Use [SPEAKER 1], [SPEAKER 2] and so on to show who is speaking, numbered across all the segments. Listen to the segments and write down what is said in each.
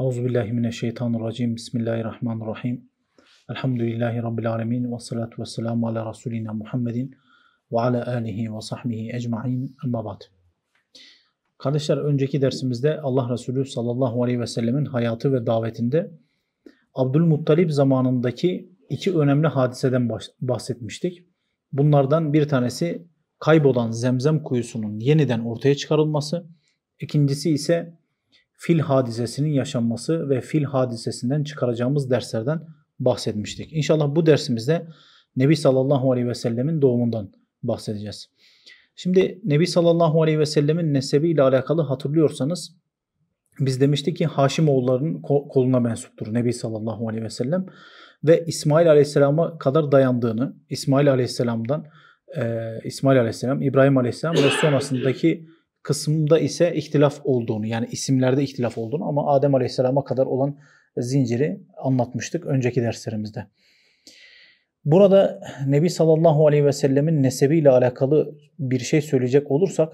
[SPEAKER 1] Euzubillahimineşşeytanirracim. Bismillahirrahmanirrahim. Elhamdülillahi Rabbil alemin. Ve salatu ve selamu ala Resulina Muhammedin ve ala alihi ve sahbihi ecma'in. Amma ba'd. Kardeşler önceki dersimizde Allah Resulü sallallahu aleyhi ve sellemin hayatı ve davetinde Abdülmuttalip zamanındaki iki önemli hadiseden bahsetmiştik. Bunlardan bir tanesi kaybolan zemzem kuyusunun yeniden ortaya çıkarılması, İkincisi ise fil hadisesinin yaşanması ve fil hadisesinden çıkaracağımız derslerden bahsetmiştik. İnşallah bu dersimizde Nebi sallallahu aleyhi ve sellemin doğumundan bahsedeceğiz. Şimdi Nebi sallallahu aleyhi ve sellemin nesebi ile alakalı hatırlıyorsanız biz demiştik ki Haşim oğulların koluna mensuptur Nebi sallallahu aleyhi ve sellem ve İsmail aleyhisselama kadar dayandığını İsmail aleyhisselamdan e, İsmail aleyhisselam, İbrahim aleyhisselam ve sonrasındaki kısımda ise ihtilaf olduğunu yani isimlerde ihtilaf olduğunu ama Adem Aleyhisselam'a kadar olan zinciri anlatmıştık önceki derslerimizde. Burada Nebi sallallahu aleyhi ve sellemin nesebiyle alakalı bir şey söyleyecek olursak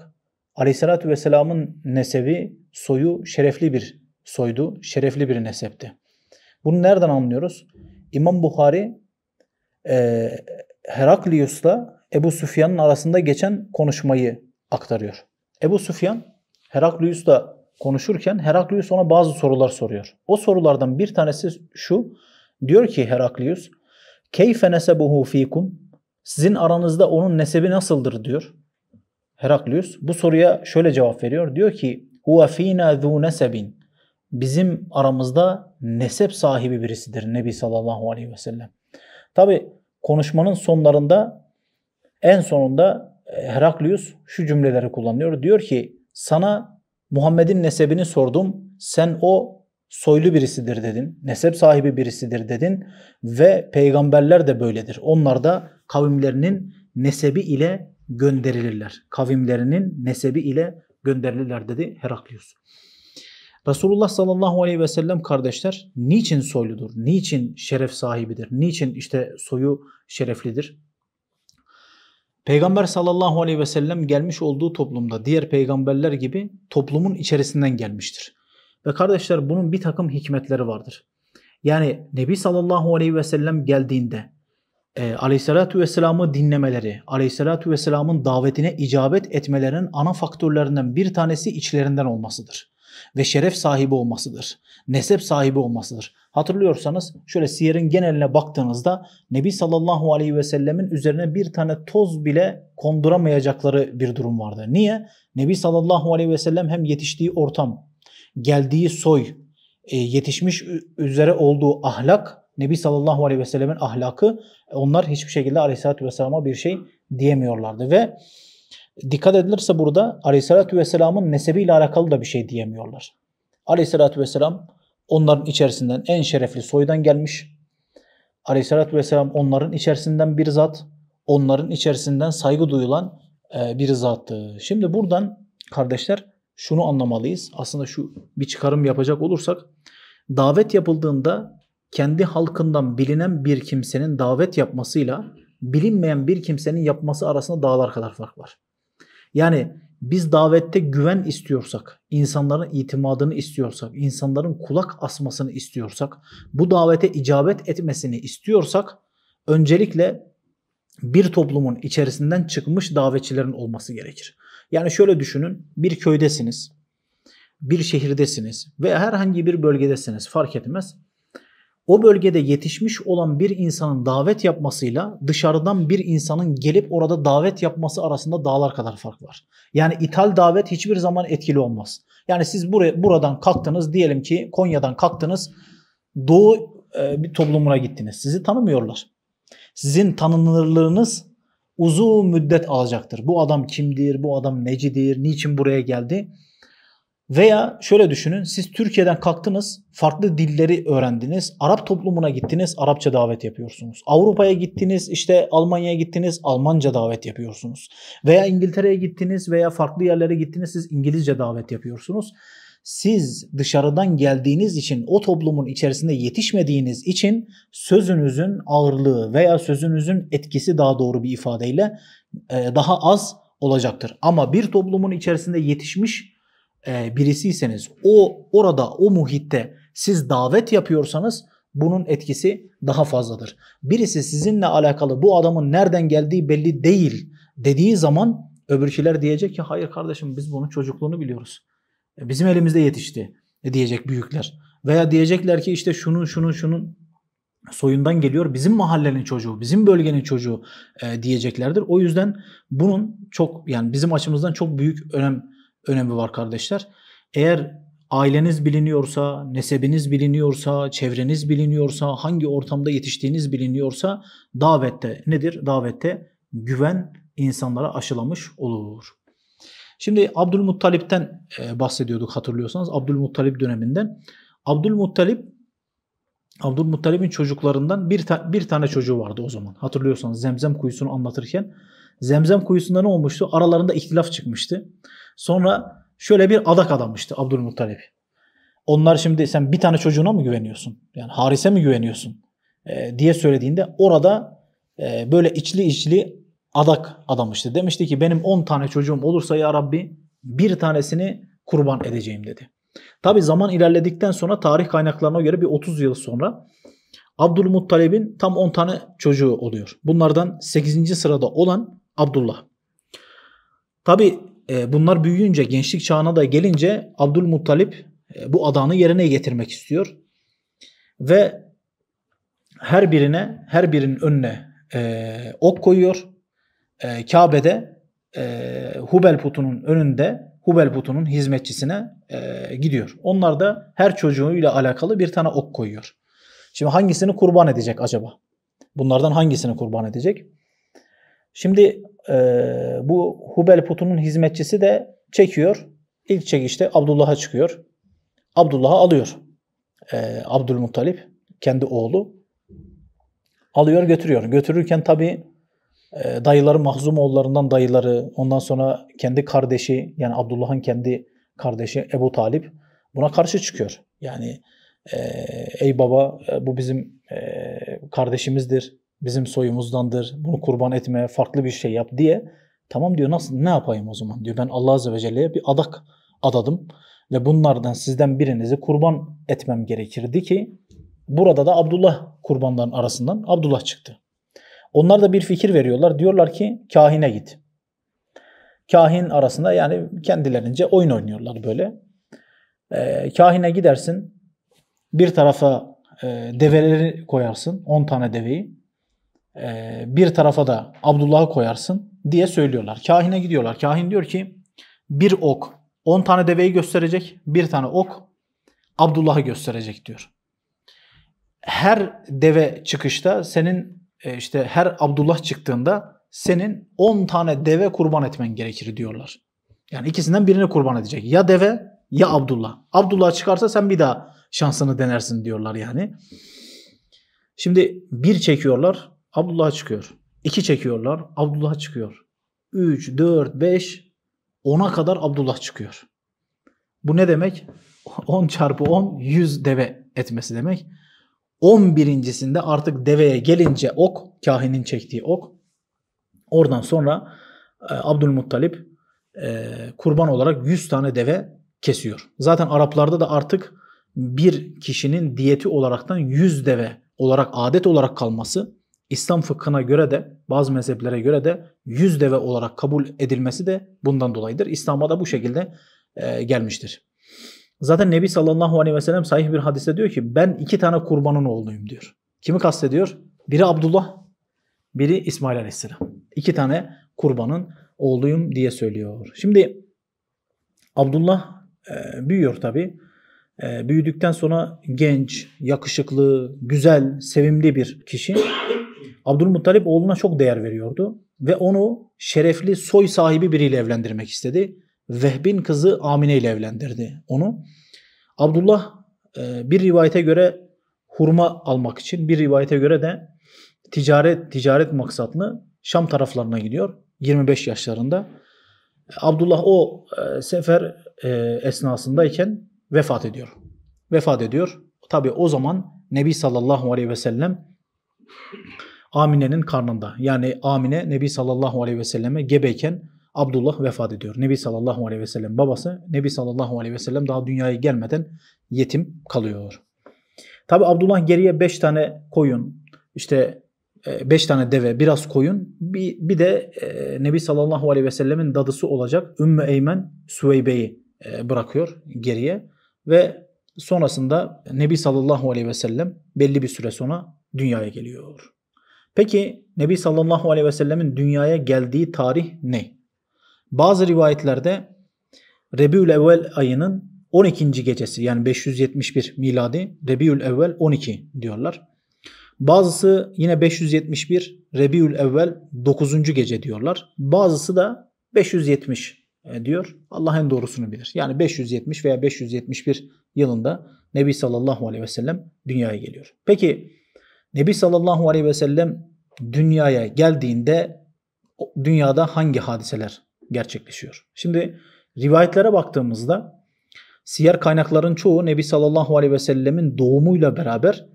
[SPEAKER 1] Aleyhisselatü vesselamın nesebi, soyu şerefli bir soydu, şerefli bir nesepti. Bunu nereden anlıyoruz? İmam Bukhari e, Heraklius'la Ebu Süfyan'ın arasında geçen konuşmayı aktarıyor. Ebu Süfyan Heraklius'la konuşurken Heraklius ona bazı sorular soruyor. O sorulardan bir tanesi şu. Diyor ki Heraklius Keyfe nesebuhu fikum sizin aranızda onun nesebi nasıldır diyor. Heraklius bu soruya şöyle cevap veriyor. Diyor ki huve fina zu nesebin. Bizim aramızda nesep sahibi birisidir Nebi sallallahu aleyhi ve sellem. Tabi konuşmanın sonlarında en sonunda e, Heraklius şu cümleleri kullanıyor. Diyor ki sana Muhammed'in nesebini sordum. Sen o soylu birisidir dedin. Nesep sahibi birisidir dedin. Ve peygamberler de böyledir. Onlar da kavimlerinin nesebi ile gönderilirler. Kavimlerinin nesebi ile gönderilirler dedi Heraklius. Resulullah sallallahu aleyhi ve sellem kardeşler niçin soyludur? Niçin şeref sahibidir? Niçin işte soyu şereflidir? Peygamber sallallahu aleyhi ve sellem gelmiş olduğu toplumda diğer peygamberler gibi toplumun içerisinden gelmiştir. Ve kardeşler bunun bir takım hikmetleri vardır. Yani Nebi sallallahu aleyhi ve sellem geldiğinde e, aleyhissalatü vesselam'ı dinlemeleri, aleyhissalatü vesselam'ın davetine icabet etmelerinin ana faktörlerinden bir tanesi içlerinden olmasıdır ve şeref sahibi olmasıdır. Nesep sahibi olmasıdır. Hatırlıyorsanız şöyle siyerin geneline baktığınızda Nebi sallallahu aleyhi ve sellemin üzerine bir tane toz bile konduramayacakları bir durum vardı. Niye? Nebi sallallahu aleyhi ve sellem hem yetiştiği ortam, geldiği soy, e, yetişmiş üzere olduğu ahlak, Nebi sallallahu aleyhi ve sellemin ahlakı onlar hiçbir şekilde aleyhissalatü vesselama bir şey diyemiyorlardı ve dikkat edilirse burada Aleyhisselatü Vesselam'ın nesebiyle alakalı da bir şey diyemiyorlar. Aleyhisselatü Vesselam onların içerisinden en şerefli soydan gelmiş. Aleyhisselatü Vesselam onların içerisinden bir zat, onların içerisinden saygı duyulan e, bir zattı. Şimdi buradan kardeşler şunu anlamalıyız. Aslında şu bir çıkarım yapacak olursak davet yapıldığında kendi halkından bilinen bir kimsenin davet yapmasıyla bilinmeyen bir kimsenin yapması arasında dağlar kadar fark var. Yani biz davette güven istiyorsak, insanların itimadını istiyorsak, insanların kulak asmasını istiyorsak, bu davete icabet etmesini istiyorsak öncelikle bir toplumun içerisinden çıkmış davetçilerin olması gerekir. Yani şöyle düşünün bir köydesiniz, bir şehirdesiniz veya herhangi bir bölgedesiniz fark etmez o bölgede yetişmiş olan bir insanın davet yapmasıyla dışarıdan bir insanın gelip orada davet yapması arasında dağlar kadar fark var. Yani ithal davet hiçbir zaman etkili olmaz. Yani siz buraya, buradan kalktınız diyelim ki Konya'dan kalktınız Doğu e, bir toplumuna gittiniz. Sizi tanımıyorlar. Sizin tanınırlığınız uzun müddet alacaktır. Bu adam kimdir? Bu adam necidir? Niçin buraya geldi? Veya şöyle düşünün siz Türkiye'den kalktınız farklı dilleri öğrendiniz. Arap toplumuna gittiniz Arapça davet yapıyorsunuz. Avrupa'ya gittiniz işte Almanya'ya gittiniz Almanca davet yapıyorsunuz. Veya İngiltere'ye gittiniz veya farklı yerlere gittiniz siz İngilizce davet yapıyorsunuz. Siz dışarıdan geldiğiniz için o toplumun içerisinde yetişmediğiniz için sözünüzün ağırlığı veya sözünüzün etkisi daha doğru bir ifadeyle e, daha az olacaktır. Ama bir toplumun içerisinde yetişmiş e, birisiyseniz o orada o muhitte siz davet yapıyorsanız bunun etkisi daha fazladır. Birisi sizinle alakalı bu adamın nereden geldiği belli değil dediği zaman öbürküler diyecek ki hayır kardeşim biz bunun çocukluğunu biliyoruz. E, bizim elimizde yetişti e, diyecek büyükler. Veya diyecekler ki işte şunun şunun şunun soyundan geliyor. Bizim mahallenin çocuğu, bizim bölgenin çocuğu diyeceklerdir. O yüzden bunun çok yani bizim açımızdan çok büyük önem önemi var kardeşler. Eğer aileniz biliniyorsa, nesebiniz biliniyorsa, çevreniz biliniyorsa, hangi ortamda yetiştiğiniz biliniyorsa davette nedir? Davette güven insanlara aşılamış olur. Şimdi Abdülmuttalip'ten e, bahsediyorduk hatırlıyorsanız. Abdülmuttalip döneminden. Abdülmuttalip Abdülmuttalip'in çocuklarından bir, ta- bir tane çocuğu vardı o zaman. Hatırlıyorsanız Zemzem kuyusunu anlatırken Zemzem kuyusunda ne olmuştu? Aralarında ihtilaf çıkmıştı. Sonra şöyle bir adak adamıştı Abdülmuttalip. Onlar şimdi sen bir tane çocuğuna mı güveniyorsun? Yani Haris'e mi güveniyorsun? E, diye söylediğinde orada e, böyle içli içli adak adamıştı. Demişti ki benim 10 tane çocuğum olursa ya Rabbi bir tanesini kurban edeceğim dedi. Tabi zaman ilerledikten sonra tarih kaynaklarına göre bir 30 yıl sonra Abdülmuttalib'in tam 10 tane çocuğu oluyor. Bunlardan 8. sırada olan Abdullah. Tabi e, bunlar büyüyünce gençlik çağına da gelince Abdülmuttalip e, bu adanı yerine getirmek istiyor. Ve her birine her birinin önüne e, ok koyuyor. E, Kabe'de e, Hubel putunun önünde Hubel putunun hizmetçisine e, gidiyor. Onlar da her çocuğuyla alakalı bir tane ok koyuyor. Şimdi hangisini kurban edecek acaba? Bunlardan hangisini kurban edecek? Şimdi e, bu Hubel putunun hizmetçisi de çekiyor. İlk çekişte Abdullah'a çıkıyor. Abdullah'a alıyor. E, Abdülmuttalip kendi oğlu alıyor götürüyor. Götürürken tabi e, dayıları mahzum oğullarından dayıları ondan sonra kendi kardeşi yani Abdullah'ın kendi kardeşi Ebu Talip buna karşı çıkıyor. Yani e, ey baba e, bu bizim e, kardeşimizdir bizim soyumuzdandır. Bunu kurban etme, farklı bir şey yap diye. Tamam diyor nasıl ne yapayım o zaman diyor. Ben Allah Azze ve Celle'ye bir adak adadım ve bunlardan sizden birinizi kurban etmem gerekirdi ki burada da Abdullah kurbanların arasından Abdullah çıktı. Onlar da bir fikir veriyorlar. Diyorlar ki kahine git. Kahin arasında yani kendilerince oyun oynuyorlar böyle. Ee, kahine gidersin. Bir tarafa e, develeri koyarsın. 10 tane deveyi. E, bir tarafa da Abdullah'ı koyarsın diye söylüyorlar. Kahine gidiyorlar. Kahin diyor ki bir ok 10 tane deveyi gösterecek, bir tane ok Abdullah'ı gösterecek diyor. Her deve çıkışta senin e, işte her Abdullah çıktığında senin 10 tane deve kurban etmen gerekir diyorlar. Yani ikisinden birini kurban edecek. Ya deve ya Abdullah. Abdullah çıkarsa sen bir daha şansını denersin diyorlar yani. Şimdi bir çekiyorlar. Abdullah çıkıyor. 2 çekiyorlar. Abdullah çıkıyor. üç, dört, beş, ona kadar Abdullah çıkıyor. Bu ne demek? 10 çarpı 10, 100 deve etmesi demek. 11.sinde artık deveye gelince ok, kahinin çektiği ok. Oradan sonra e, Abdülmuttalip e, kurban olarak 100 tane deve kesiyor. Zaten Araplarda da artık bir kişinin diyeti olaraktan 100 deve olarak adet olarak kalması İslam fıkhına göre de bazı mezheplere göre de yüz deve olarak kabul edilmesi de bundan dolayıdır. İslam'a da bu şekilde e, gelmiştir. Zaten Nebi sallallahu aleyhi ve sellem sahih bir hadiste diyor ki ben iki tane kurbanın oğluyum diyor. Kimi kastediyor? Biri Abdullah, biri İsmail aleyhisselam. İki tane kurbanın oğluyum diye söylüyor. Şimdi Abdullah e, büyüyor tabi. E, büyüdükten sonra genç, yakışıklı, güzel, sevimli bir kişi. Abdülmuttalip oğluna çok değer veriyordu ve onu şerefli soy sahibi biriyle evlendirmek istedi. Vehbin kızı Amine ile evlendirdi onu. Abdullah e, bir rivayete göre hurma almak için, bir rivayete göre de ticaret ticaret maksatlı Şam taraflarına gidiyor 25 yaşlarında. Abdullah o e, sefer e, esnasındayken vefat ediyor. Vefat ediyor. Tabi o zaman Nebi sallallahu aleyhi ve sellem Amine'nin karnında. Yani Amine Nebi sallallahu aleyhi ve selleme gebeyken Abdullah vefat ediyor. Nebi sallallahu aleyhi ve sellem babası. Nebi sallallahu aleyhi ve sellem daha dünyaya gelmeden yetim kalıyor. Tabi Abdullah geriye 5 tane koyun, işte 5 e, tane deve, biraz koyun. Bir, bir de e, Nebi sallallahu aleyhi ve sellemin dadısı olacak Ümmü Eymen Süveybe'yi e, bırakıyor geriye. Ve sonrasında Nebi sallallahu aleyhi ve sellem belli bir süre sonra dünyaya geliyor. Peki Nebi sallallahu aleyhi ve sellemin dünyaya geldiği tarih ne? Bazı rivayetlerde Rebiül Evvel ayının 12. gecesi yani 571 miladi Rebiül Evvel 12 diyorlar. Bazısı yine 571 Rebiül Evvel 9. gece diyorlar. Bazısı da 570 e, diyor. Allah en doğrusunu bilir. Yani 570 veya 571 yılında Nebi sallallahu aleyhi ve sellem dünyaya geliyor. Peki Nebi sallallahu aleyhi ve sellem dünyaya geldiğinde dünyada hangi hadiseler gerçekleşiyor? Şimdi rivayetlere baktığımızda siyer kaynakların çoğu Nebi sallallahu aleyhi ve sellemin doğumuyla beraber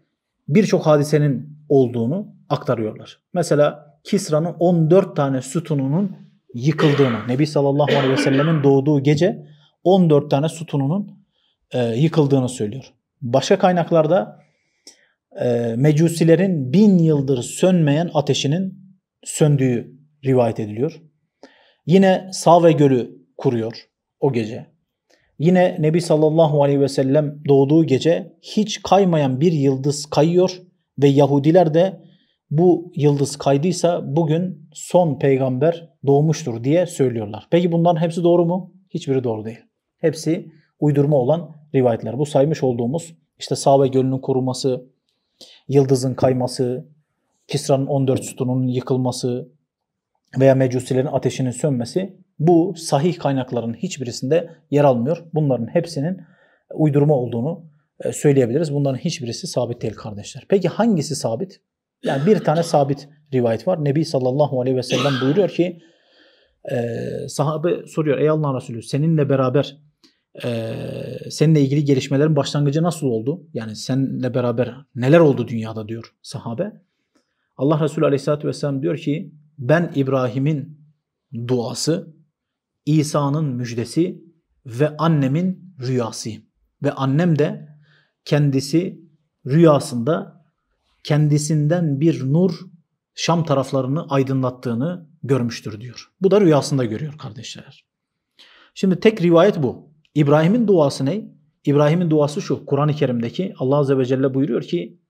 [SPEAKER 1] birçok hadisenin olduğunu aktarıyorlar. Mesela Kisra'nın 14 tane sütununun yıkıldığını, Nebi sallallahu aleyhi ve sellemin doğduğu gece 14 tane sütununun e, yıkıldığını söylüyor. Başka kaynaklarda ee, mecusilerin bin yıldır sönmeyen ateşinin söndüğü rivayet ediliyor. Yine Save Gölü kuruyor o gece. Yine Nebi sallallahu aleyhi ve sellem doğduğu gece hiç kaymayan bir yıldız kayıyor ve Yahudiler de bu yıldız kaydıysa bugün son peygamber doğmuştur diye söylüyorlar. Peki bunların hepsi doğru mu? Hiçbiri doğru değil. Hepsi uydurma olan rivayetler. Bu saymış olduğumuz işte Save Gölü'nün kuruması, yıldızın kayması, Kisra'nın 14 sütununun yıkılması veya mecusilerin ateşinin sönmesi bu sahih kaynakların hiçbirisinde yer almıyor. Bunların hepsinin e, uydurma olduğunu e, söyleyebiliriz. Bunların hiçbirisi sabit değil kardeşler. Peki hangisi sabit? Yani bir tane sabit rivayet var. Nebi sallallahu aleyhi ve sellem buyuruyor ki e, sahabe soruyor ey Allah'ın Resulü seninle beraber e, seninle ilgili gelişmelerin başlangıcı nasıl oldu? Yani seninle beraber neler oldu dünyada diyor sahabe. Allah Resulü Aleyhisselatü Vesselam diyor ki ben İbrahim'in duası, İsa'nın müjdesi ve annemin rüyası. Ve annem de kendisi rüyasında kendisinden bir nur Şam taraflarını aydınlattığını görmüştür diyor. Bu da rüyasında görüyor kardeşler. Şimdi tek rivayet bu. İbrahim'in duası ne? İbrahim'in duası şu. Kur'an-ı Kerim'deki Allah Azze ve Celle buyuruyor ki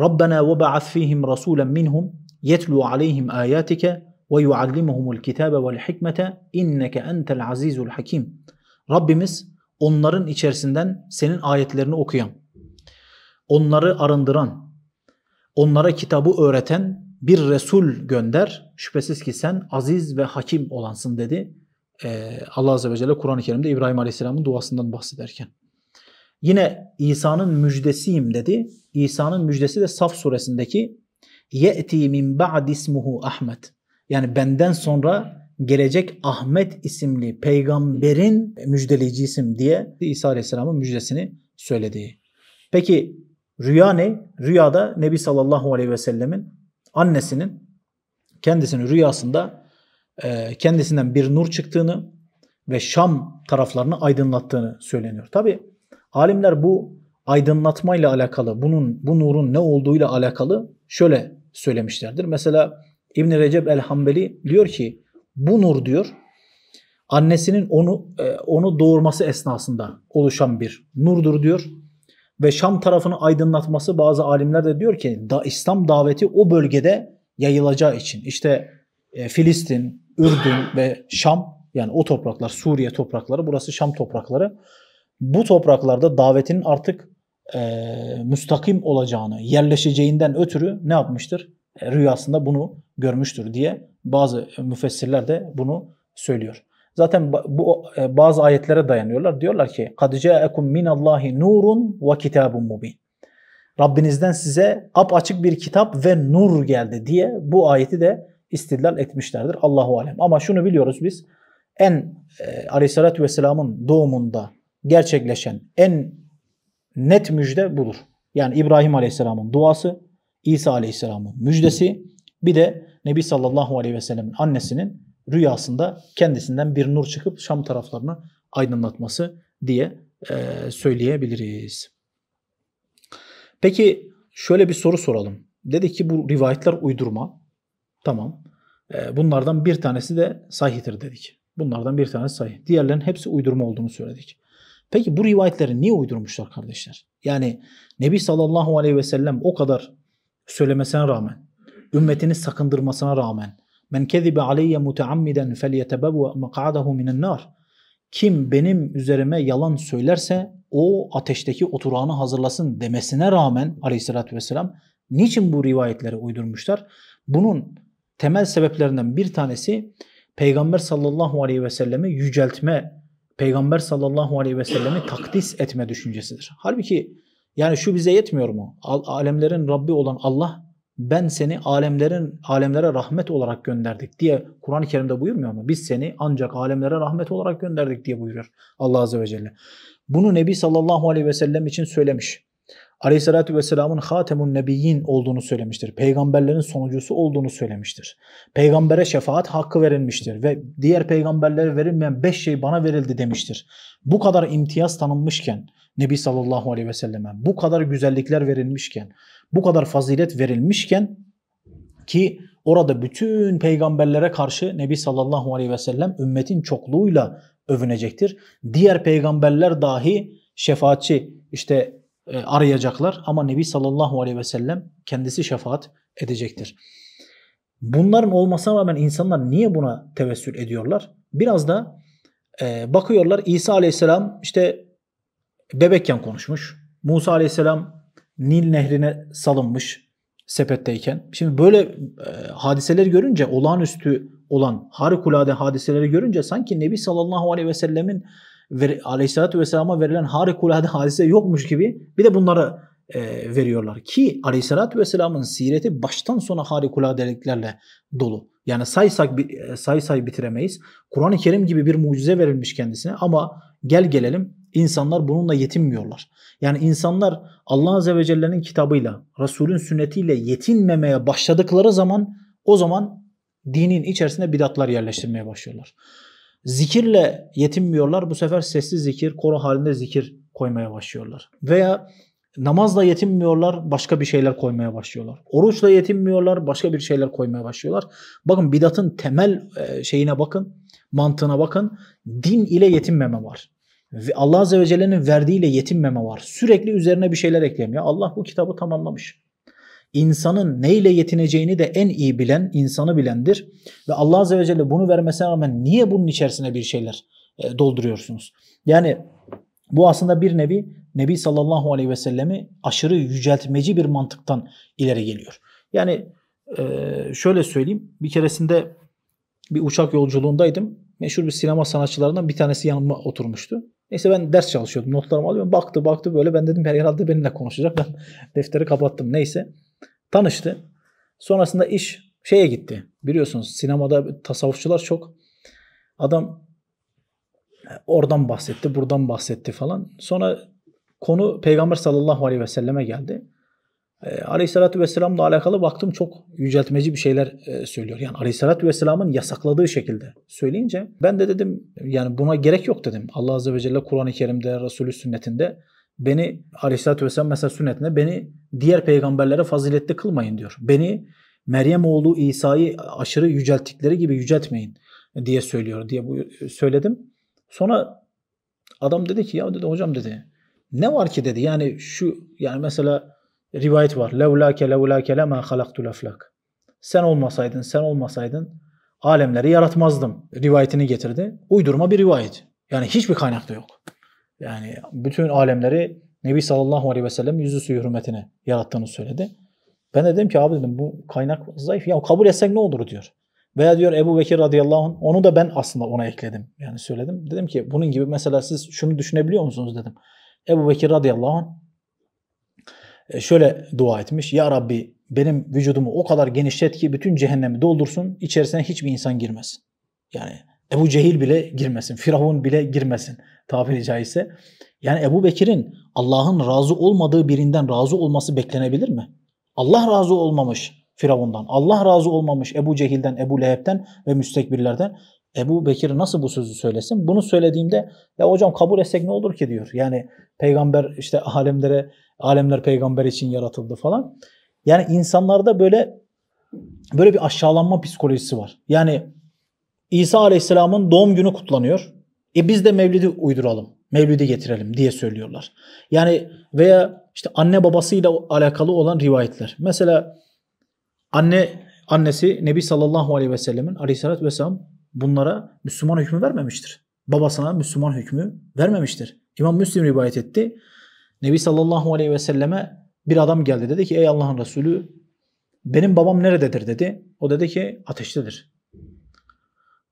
[SPEAKER 1] Rabbena ve ba'ath fihim rasulen minhum yetlu aleyhim ayatike ve yuallimuhumul kitabe vel hikmete inneke entel azizul hakim. Rabbimiz onların içerisinden senin ayetlerini okuyan, onları arındıran, onlara kitabı öğreten bir Resul gönder. Şüphesiz ki sen aziz ve hakim olansın dedi. Ee, Allah Azze ve Celle Kur'an-ı Kerim'de İbrahim Aleyhisselam'ın duasından bahsederken. Yine İsa'nın müjdesiyim dedi. İsa'nın müjdesi de Saf suresindeki ye'ti min ba'd ismuhu Ahmet. Yani benden sonra gelecek Ahmet isimli peygamberin müjdeleyici isim diye İsa Aleyhisselam'ın müjdesini söyledi. Peki rüya ne? Rüyada Nebi sallallahu aleyhi ve sellemin annesinin kendisini rüyasında e, kendisinden bir nur çıktığını ve Şam taraflarını aydınlattığını söyleniyor. Tabi alimler bu aydınlatmayla alakalı, bunun bu nurun ne olduğuyla alakalı şöyle söylemişlerdir. Mesela İbn Recep el-Hanbeli diyor ki bu nur diyor annesinin onu e, onu doğurması esnasında oluşan bir nurdur diyor. Ve Şam tarafını aydınlatması bazı alimler de diyor ki da İslam daveti o bölgede yayılacağı için işte e, Filistin, Ürdün ve Şam yani o topraklar Suriye toprakları burası Şam toprakları. Bu topraklarda davetinin artık e, müstakim olacağını yerleşeceğinden ötürü ne yapmıştır? E, rüyasında bunu görmüştür diye bazı müfessirler de bunu söylüyor. Zaten bu e, bazı ayetlere dayanıyorlar. Diyorlar ki: "Kad ca'akum minallahi nurun ve kitabun mubin." Rabbinizden size apaçık bir kitap ve nur geldi diye bu ayeti de istidlal etmişlerdir. Allahu alem. Ama şunu biliyoruz biz. En e, Aleyhisselatü Vesselam'ın doğumunda gerçekleşen en net müjde budur. Yani İbrahim Aleyhisselam'ın duası, İsa Aleyhisselam'ın müjdesi, bir de Nebi Sallallahu Aleyhi ve Sellem'in annesinin rüyasında kendisinden bir nur çıkıp Şam taraflarını aydınlatması diye e, söyleyebiliriz. Peki şöyle bir soru soralım. Dedi ki bu rivayetler uydurma. Tamam. Ee, bunlardan bir tanesi de sahihtir dedik. Bunlardan bir tanesi sahih. Diğerlerin hepsi uydurma olduğunu söyledik. Peki bu rivayetleri niye uydurmuşlar kardeşler? Yani Nebi sallallahu aleyhi ve sellem o kadar söylemesine rağmen, ümmetini sakındırmasına rağmen men kezibe aleyye muteammiden felyetebevve mak'adehu minen nar kim benim üzerime yalan söylerse o ateşteki oturağını hazırlasın demesine rağmen aleyhissalatü vesselam niçin bu rivayetleri uydurmuşlar? Bunun temel sebeplerinden bir tanesi Peygamber sallallahu aleyhi ve sellemi yüceltme, Peygamber sallallahu aleyhi ve sellemi takdis etme düşüncesidir. Halbuki yani şu bize yetmiyor mu? Alemlerin Rabbi olan Allah ben seni alemlerin alemlere rahmet olarak gönderdik diye Kur'an-ı Kerim'de buyurmuyor mu? Biz seni ancak alemlere rahmet olarak gönderdik diye buyuruyor Allah Azze ve Celle. Bunu Nebi sallallahu aleyhi ve sellem için söylemiş. Aleyhisselatü Vesselam'ın Hatemun Nebiyyin olduğunu söylemiştir. Peygamberlerin sonucusu olduğunu söylemiştir. Peygambere şefaat hakkı verilmiştir ve diğer peygamberlere verilmeyen beş şey bana verildi demiştir. Bu kadar imtiyaz tanınmışken Nebi sallallahu aleyhi ve selleme bu kadar güzellikler verilmişken, bu kadar fazilet verilmişken ki orada bütün peygamberlere karşı Nebi sallallahu aleyhi ve sellem ümmetin çokluğuyla övünecektir. Diğer peygamberler dahi şefaatçi işte e, arayacaklar ama Nebi sallallahu aleyhi ve sellem kendisi şefaat edecektir. Bunların olmasına rağmen insanlar niye buna tevessül ediyorlar? Biraz da e, bakıyorlar İsa aleyhisselam işte bebekken konuşmuş. Musa aleyhisselam Nil nehrine salınmış sepetteyken. Şimdi böyle e, hadiseleri görünce olağanüstü olan harikulade hadiseleri görünce sanki Nebi sallallahu aleyhi ve sellemin ver, Aleyhisselatü Vesselam'a verilen harikulade hadise yokmuş gibi bir de bunları e, veriyorlar. Ki Aleyhisselatü Vesselam'ın sireti baştan sona harikuladeliklerle dolu. Yani saysak e, say say bitiremeyiz. Kur'an-ı Kerim gibi bir mucize verilmiş kendisine ama gel gelelim insanlar bununla yetinmiyorlar. Yani insanlar Allah Azze ve Celle'nin kitabıyla, Resul'ün sünnetiyle yetinmemeye başladıkları zaman o zaman dinin içerisinde bidatlar yerleştirmeye başlıyorlar. Zikirle yetinmiyorlar. Bu sefer sessiz zikir, koro halinde zikir koymaya başlıyorlar. Veya namazla yetinmiyorlar, başka bir şeyler koymaya başlıyorlar. Oruçla yetinmiyorlar, başka bir şeyler koymaya başlıyorlar. Bakın bidatın temel e, şeyine bakın, mantığına bakın. Din ile yetinmeme var. Allah Azze ve Celle'nin verdiğiyle yetinmeme var. Sürekli üzerine bir şeyler eklem. Ya Allah bu kitabı tamamlamış insanın neyle yetineceğini de en iyi bilen, insanı bilendir. Ve Allah Azze ve Celle bunu vermesine rağmen niye bunun içerisine bir şeyler e, dolduruyorsunuz? Yani bu aslında bir nevi Nebi sallallahu aleyhi ve sellemi aşırı yüceltmeci bir mantıktan ileri geliyor. Yani e, şöyle söyleyeyim. Bir keresinde bir uçak yolculuğundaydım. Meşhur bir sinema sanatçılarından bir tanesi yanıma oturmuştu. Neyse ben ders çalışıyordum. Notlarımı alıyorum. Baktı baktı böyle. Ben dedim herhalde benimle konuşacak. Ben defteri kapattım. Neyse. Tanıştı. Sonrasında iş şeye gitti. Biliyorsunuz sinemada tasavvufçular çok. Adam e, oradan bahsetti, buradan bahsetti falan. Sonra konu Peygamber sallallahu aleyhi ve selleme geldi. E, Aleyhissalatü vesselamla alakalı baktım çok yüceltmeci bir şeyler e, söylüyor. Yani Aleyhissalatü vesselamın yasakladığı şekilde söyleyince ben de dedim yani buna gerek yok dedim. Allah azze ve celle Kur'an-ı Kerim'de, Resulü sünnetinde Beni aleyhissalatü vesselam mesela sünnetinde beni diğer peygamberlere faziletli kılmayın diyor. Beni Meryem oğlu İsa'yı aşırı yücelttikleri gibi yüceltmeyin diye söylüyor diye bu söyledim. Sonra adam dedi ki ya dedi hocam dedi ne var ki dedi yani şu yani mesela rivayet var. Levlake levlake lema halaktul aflak. Sen olmasaydın sen olmasaydın alemleri yaratmazdım rivayetini getirdi. Uydurma bir rivayet. Yani hiçbir kaynakta yok. Yani bütün alemleri Nebi sallallahu aleyhi ve sellem yüzüsü hürmetine yarattığını söyledi. Ben de dedim ki abi dedim bu kaynak zayıf. Ya kabul etsek ne olur diyor. Veya diyor Ebu Bekir radıyallahu anh onu da ben aslında ona ekledim. Yani söyledim. Dedim ki bunun gibi mesela siz şunu düşünebiliyor musunuz dedim. Ebu Bekir radıyallahu anh e, şöyle dua etmiş. Ya Rabbi benim vücudumu o kadar genişlet ki bütün cehennemi doldursun. içerisine hiçbir insan girmesin. Yani Ebu Cehil bile girmesin. Firavun bile girmesin tabiri caizse. Yani Ebu Bekir'in Allah'ın razı olmadığı birinden razı olması beklenebilir mi? Allah razı olmamış Firavundan, Allah razı olmamış Ebu Cehil'den, Ebu Leheb'den ve müstekbirlerden. Ebu Bekir nasıl bu sözü söylesin? Bunu söylediğimde ya hocam kabul etsek ne olur ki diyor. Yani peygamber işte alemlere, alemler peygamber için yaratıldı falan. Yani insanlarda böyle böyle bir aşağılanma psikolojisi var. Yani İsa Aleyhisselam'ın doğum günü kutlanıyor. E biz de Mevlid'i uyduralım. Mevlid'i getirelim diye söylüyorlar. Yani veya işte anne babasıyla alakalı olan rivayetler. Mesela anne annesi Nebi sallallahu aleyhi ve sellemin aleyhissalatü vesselam bunlara Müslüman hükmü vermemiştir. Babasına Müslüman hükmü vermemiştir. İmam Müslim rivayet etti. Nebi sallallahu aleyhi ve selleme bir adam geldi dedi ki ey Allah'ın Resulü benim babam nerededir dedi. O dedi ki ateştedir.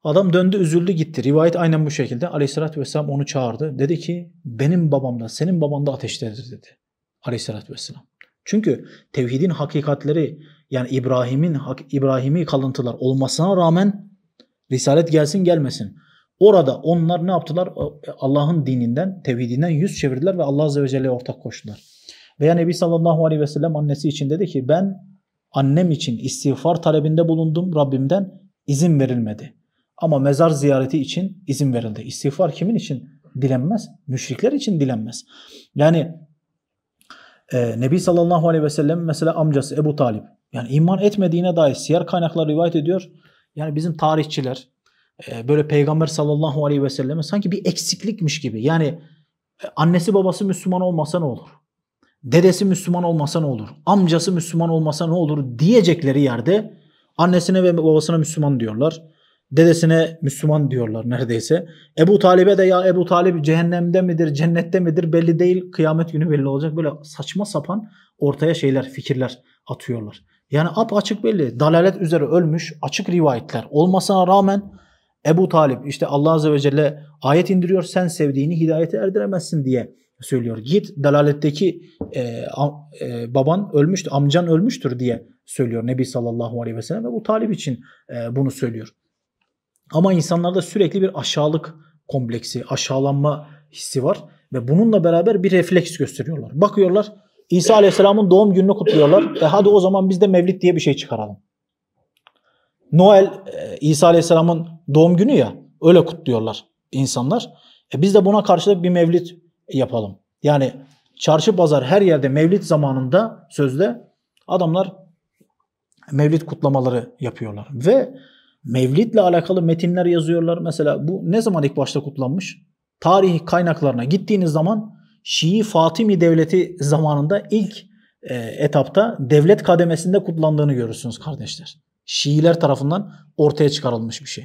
[SPEAKER 1] Adam döndü üzüldü gitti. Rivayet aynen bu şekilde. Aleyhissalatü vesselam onu çağırdı. Dedi ki benim babam da senin baban da ateştedir dedi. Aleyhissalatü vesselam. Çünkü tevhidin hakikatleri yani İbrahim'in İbrahim'i kalıntılar olmasına rağmen risalet gelsin gelmesin. Orada onlar ne yaptılar? Allah'ın dininden, tevhidinden yüz çevirdiler ve Allah Azze ve Celle'ye ortak koştular. Veya Nebi sallallahu aleyhi ve sellem annesi için dedi ki ben annem için istiğfar talebinde bulundum Rabbimden izin verilmedi. Ama mezar ziyareti için izin verildi. İstiğfar kimin için dilenmez? Müşrikler için dilenmez. Yani e, Nebi sallallahu aleyhi ve sellem mesela amcası Ebu Talip yani iman etmediğine dair siyer kaynaklar rivayet ediyor. Yani bizim tarihçiler e, böyle Peygamber sallallahu aleyhi ve selleme sanki bir eksiklikmiş gibi. Yani e, annesi babası Müslüman olmasa ne olur? Dedesi Müslüman olmasa ne olur? Amcası Müslüman olmasa ne olur? Diyecekleri yerde annesine ve babasına Müslüman diyorlar. Dedesine Müslüman diyorlar neredeyse. Ebu Talib'e de ya Ebu Talib cehennemde midir, cennette midir belli değil. Kıyamet günü belli olacak. Böyle saçma sapan ortaya şeyler, fikirler atıyorlar. Yani ap açık belli. Dalalet üzere ölmüş açık rivayetler olmasına rağmen Ebu Talip işte Allah Azze ve Celle ayet indiriyor sen sevdiğini hidayete erdiremezsin diye söylüyor. Git dalaletteki e, a, e, baban ölmüştü, amcan ölmüştür diye söylüyor Nebi sallallahu aleyhi ve sellem. Ebu Talip için e, bunu söylüyor. Ama insanlarda sürekli bir aşağılık kompleksi, aşağılanma hissi var ve bununla beraber bir refleks gösteriyorlar. Bakıyorlar İsa Aleyhisselam'ın doğum gününü kutluyorlar. E hadi o zaman biz de Mevlid diye bir şey çıkaralım. Noel e, İsa Aleyhisselam'ın doğum günü ya öyle kutluyorlar insanlar. E biz de buna karşılık bir mevlid yapalım. Yani çarşı pazar her yerde mevlid zamanında sözde adamlar mevlid kutlamaları yapıyorlar. Ve Mevlidle alakalı metinler yazıyorlar. Mesela bu ne zaman ilk başta kutlanmış? Tarih kaynaklarına gittiğiniz zaman Şii Fatimi Devleti zamanında ilk e, etapta devlet kademesinde kutlandığını görürsünüz kardeşler. Şiiler tarafından ortaya çıkarılmış bir şey.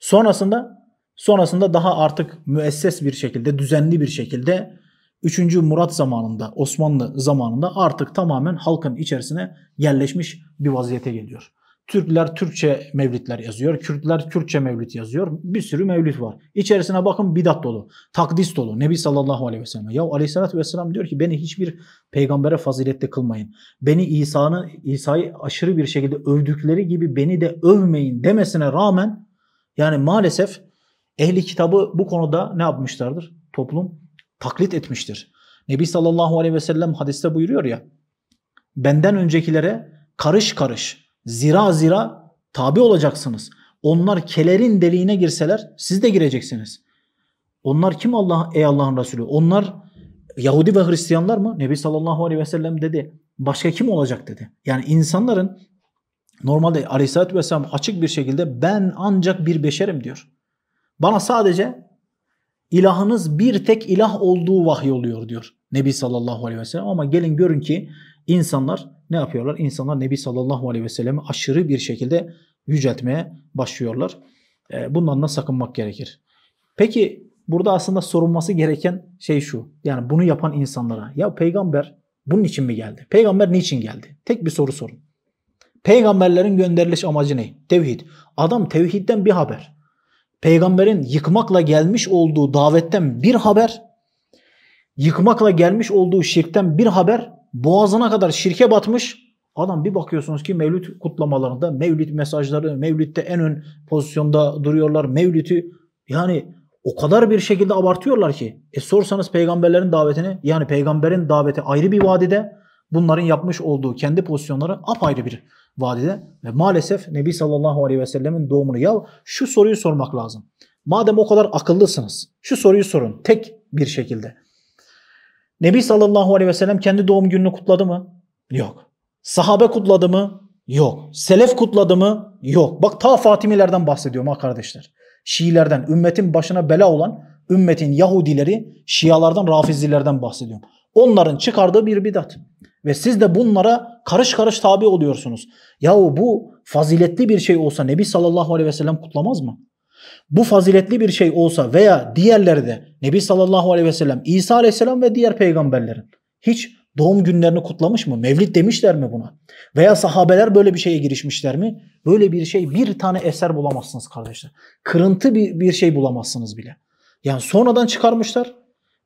[SPEAKER 1] Sonrasında sonrasında daha artık müesses bir şekilde, düzenli bir şekilde 3. Murat zamanında, Osmanlı zamanında artık tamamen halkın içerisine yerleşmiş bir vaziyete geliyor. Türkler Türkçe mevlitler yazıyor. Kürtler Kürtçe mevlit yazıyor. Bir sürü mevlit var. İçerisine bakın bidat dolu, takdis dolu. Nebi sallallahu aleyhi ve sellem. Ya aleyhissalatü vesselam diyor ki beni hiçbir peygambere fazilette kılmayın. Beni İsa'nı, İsa'yı aşırı bir şekilde övdükleri gibi beni de övmeyin demesine rağmen yani maalesef ehli kitabı bu konuda ne yapmışlardır? Toplum taklit etmiştir. Nebi sallallahu aleyhi ve sellem hadiste buyuruyor ya benden öncekilere karış karış Zira zira tabi olacaksınız. Onlar kelerin deliğine girseler siz de gireceksiniz. Onlar kim Allah ey Allah'ın Resulü? Onlar Yahudi ve Hristiyanlar mı? Nebi sallallahu aleyhi ve sellem dedi. Başka kim olacak dedi. Yani insanların normalde aleyhissalatü vesselam açık bir şekilde ben ancak bir beşerim diyor. Bana sadece ilahınız bir tek ilah olduğu vahiy oluyor diyor Nebi sallallahu aleyhi ve sellem. Ama gelin görün ki insanlar ne yapıyorlar? İnsanlar Nebi sallallahu aleyhi ve sellem'i aşırı bir şekilde yüceltmeye başlıyorlar. Ee, bundan da sakınmak gerekir. Peki burada aslında sorulması gereken şey şu. Yani bunu yapan insanlara ya peygamber bunun için mi geldi? Peygamber niçin geldi? Tek bir soru sorun. Peygamberlerin gönderiliş amacı ne? Tevhid. Adam tevhidden bir haber. Peygamberin yıkmakla gelmiş olduğu davetten bir haber. Yıkmakla gelmiş olduğu şirkten bir haber boğazına kadar şirke batmış. Adam bir bakıyorsunuz ki mevlüt kutlamalarında mevlüt mesajları, mevlütte en ön pozisyonda duruyorlar. Mevlütü yani o kadar bir şekilde abartıyorlar ki. E sorsanız peygamberlerin davetini yani peygamberin daveti ayrı bir vadide bunların yapmış olduğu kendi pozisyonları apayrı bir vadide ve maalesef Nebi sallallahu aleyhi ve sellemin doğumunu ya şu soruyu sormak lazım. Madem o kadar akıllısınız şu soruyu sorun tek bir şekilde. Nebi sallallahu aleyhi ve sellem kendi doğum gününü kutladı mı? Yok. Sahabe kutladı mı? Yok. Selef kutladı mı? Yok. Bak ta Fatimilerden bahsediyorum ha kardeşler. Şiilerden, ümmetin başına bela olan ümmetin Yahudileri, Şialardan, Rafizilerden bahsediyorum. Onların çıkardığı bir bidat. Ve siz de bunlara karış karış tabi oluyorsunuz. Yahu bu faziletli bir şey olsa Nebi sallallahu aleyhi ve sellem kutlamaz mı? bu faziletli bir şey olsa veya diğerleri de Nebi sallallahu aleyhi ve sellem, İsa aleyhisselam ve diğer peygamberlerin hiç doğum günlerini kutlamış mı? Mevlid demişler mi buna? Veya sahabeler böyle bir şeye girişmişler mi? Böyle bir şey bir tane eser bulamazsınız kardeşler. Kırıntı bir, bir şey bulamazsınız bile. Yani sonradan çıkarmışlar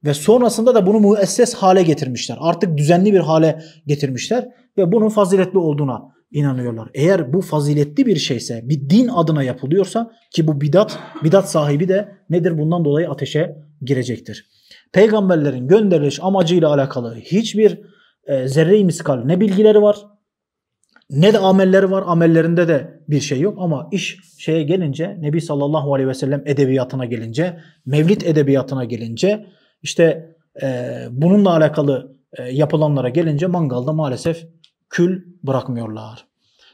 [SPEAKER 1] ve sonrasında da bunu müesses hale getirmişler. Artık düzenli bir hale getirmişler ve bunun faziletli olduğuna inanıyorlar. Eğer bu faziletli bir şeyse, bir din adına yapılıyorsa ki bu bidat, bidat sahibi de nedir? Bundan dolayı ateşe girecektir. Peygamberlerin gönderiliş amacıyla alakalı hiçbir e, zerre-i miskal ne bilgileri var ne de amelleri var. Amellerinde de bir şey yok ama iş şeye gelince Nebi sallallahu aleyhi ve sellem edebiyatına gelince, mevlid edebiyatına gelince işte e, bununla alakalı e, yapılanlara gelince mangalda maalesef kül bırakmıyorlar.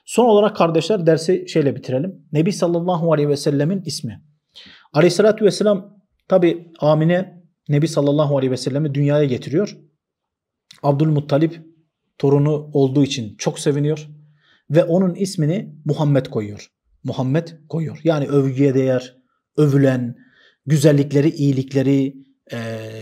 [SPEAKER 1] Son olarak kardeşler dersi şeyle bitirelim. Nebi sallallahu aleyhi ve sellemin ismi. Aleyhissalatü vesselam tabi Amine Nebi sallallahu aleyhi ve sellemi dünyaya getiriyor. Abdülmuttalip torunu olduğu için çok seviniyor ve onun ismini Muhammed koyuyor. Muhammed koyuyor. Yani övgüye değer, övülen, güzellikleri, iyilikleri e,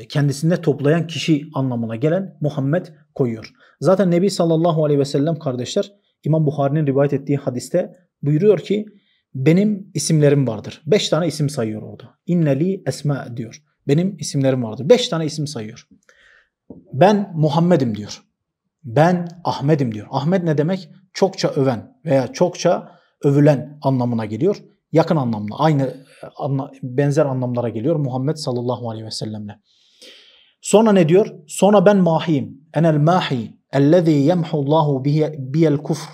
[SPEAKER 1] kendisinde toplayan kişi anlamına gelen Muhammed koyuyor. Zaten Nebi sallallahu aleyhi ve sellem kardeşler İmam Buhari'nin rivayet ettiği hadiste buyuruyor ki benim isimlerim vardır. Beş tane isim sayıyor orada. İnneli esma diyor. Benim isimlerim vardır. Beş tane isim sayıyor. Ben Muhammed'im diyor. Ben Ahmet'im diyor. Ahmet ne demek? Çokça öven veya çokça övülen anlamına geliyor. Yakın anlamda aynı benzer anlamlara geliyor Muhammed sallallahu aleyhi ve sellemle. Sonra ne diyor? Sonra ben mahiyim. Enel mahi. اَلَّذ۪ي يَمْحُ اللّٰهُ بِيَ الْكُفْرِ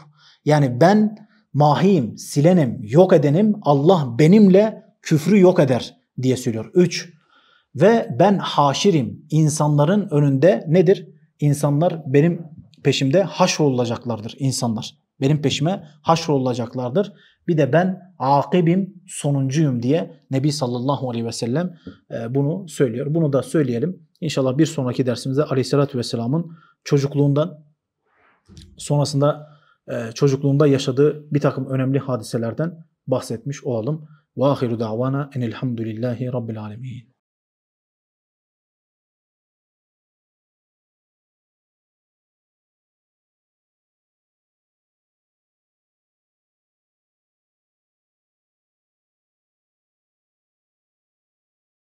[SPEAKER 1] Yani ben mahim, silenim, yok edenim, Allah benimle küfrü yok eder diye söylüyor. 3. Ve ben haşirim. İnsanların önünde nedir? İnsanlar benim peşimde haşrolacaklardır insanlar. Benim peşime haşrolacaklardır. Bir de ben akibim, sonuncuyum diye Nebi sallallahu aleyhi ve sellem e, bunu söylüyor. Bunu da söyleyelim. İnşallah bir sonraki dersimizde aleyhissalatü vesselamın çocukluğundan sonrasında e, çocukluğunda yaşadığı bir takım önemli hadiselerden bahsetmiş olalım. Ve ahiru davana enilhamdülillahi rabbil alemin.